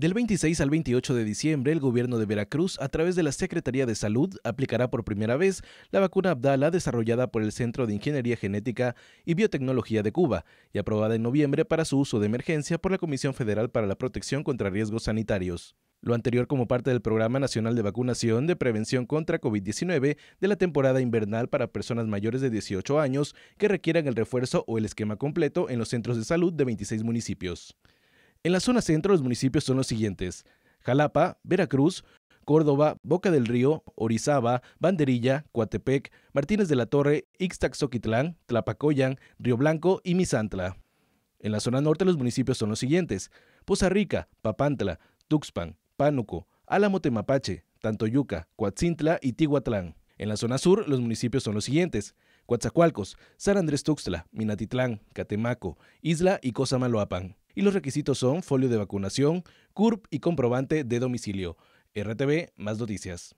Del 26 al 28 de diciembre, el gobierno de Veracruz, a través de la Secretaría de Salud, aplicará por primera vez la vacuna Abdala desarrollada por el Centro de Ingeniería Genética y Biotecnología de Cuba y aprobada en noviembre para su uso de emergencia por la Comisión Federal para la Protección contra Riesgos Sanitarios. Lo anterior como parte del Programa Nacional de Vacunación de Prevención contra COVID-19 de la temporada invernal para personas mayores de 18 años que requieran el refuerzo o el esquema completo en los centros de salud de 26 municipios. En la zona centro los municipios son los siguientes. Jalapa, Veracruz, Córdoba, Boca del Río, Orizaba, Banderilla, Coatepec, Martínez de la Torre, Ixtaxoquitlán, Tlapacoyan, Río Blanco y Misantla. En la zona norte los municipios son los siguientes. Poza Rica, Papantla, Tuxpan, Pánuco, Álamo Temapache, Tantoyuca, Coatzintla y Tihuatlán. En la zona sur los municipios son los siguientes. Coatzacoalcos, San Andrés Tuxtla, Minatitlán, Catemaco, Isla y Cosamaloapan y los requisitos son folio de vacunación, CURP y comprobante de domicilio. RTV, más noticias.